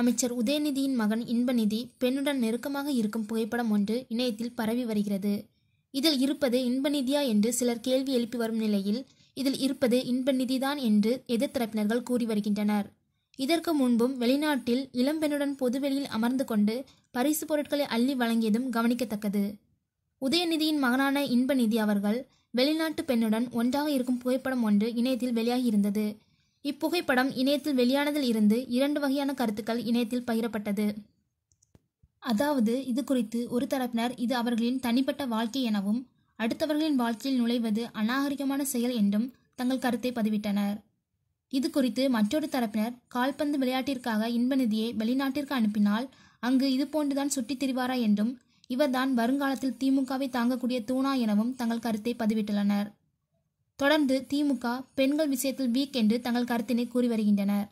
அமைச்சர் உதயநிதியின் மகன் இன்பநிதி பெண்ணுடன் நெருக்கமாக இருக்கும் புகைப்படம் ஒன்று இணையத்தில் பரவி வருகிறது இதில் இருப்பது இன்பநிதியா என்று சிலர் கேள்வி எழுப்பி வரும் நிலையில் இதில் இருப்பது இன்பநிதிதான் என்று எதிர்த்தரப்பினர்கள் கூறி வருகின்றனர் இதற்கு முன்பும் வெளிநாட்டில் இளம்பெண்ணுடன் பொதுவெளியில் அமர்ந்து கொண்டு பரிசு பொருட்களை அள்ளி வழங்கியதும் கவனிக்கத்தக்கது உதயநிதியின் மகனான இன்பநிதி அவர்கள் வெளிநாட்டு பெண்ணுடன் ஒன்றாக இருக்கும் புகைப்படம் ஒன்று இணையத்தில் வெளியாகியிருந்தது இப்புகைப்படம் இணையத்தில் வெளியானதில் இருந்து இரண்டு வகையான கருத்துக்கள் இணையத்தில் பகிரப்பட்டது அதாவது இது குறித்து ஒரு தரப்பினர் இது அவர்களின் தனிப்பட்ட வாழ்க்கை எனவும் அடுத்தவர்களின் வாழ்க்கையில் நுழைவது அநாகரிகமான செயல் என்றும் தங்கள் கருத்தை பதிவிட்டனர் இது குறித்து மற்றொரு தரப்பினர் கால்பந்து விளையாட்டிற்காக இன்ப நிதியை வெளிநாட்டிற்கு அனுப்பினால் அங்கு இது போன்றுதான் சுட்டித் திரிவாரா என்றும் இவர்தான் வருங்காலத்தில் திமுகவை தாங்கக்கூடிய தூணா எனவும் தங்கள் கருத்தை பதிவிட்டுள்ளனர் தொடர்ந்து திமுக பெண்கள் விஷயத்தில் வீக் என்று தங்கள் கருத்தினை கூறி வருகின்றனர்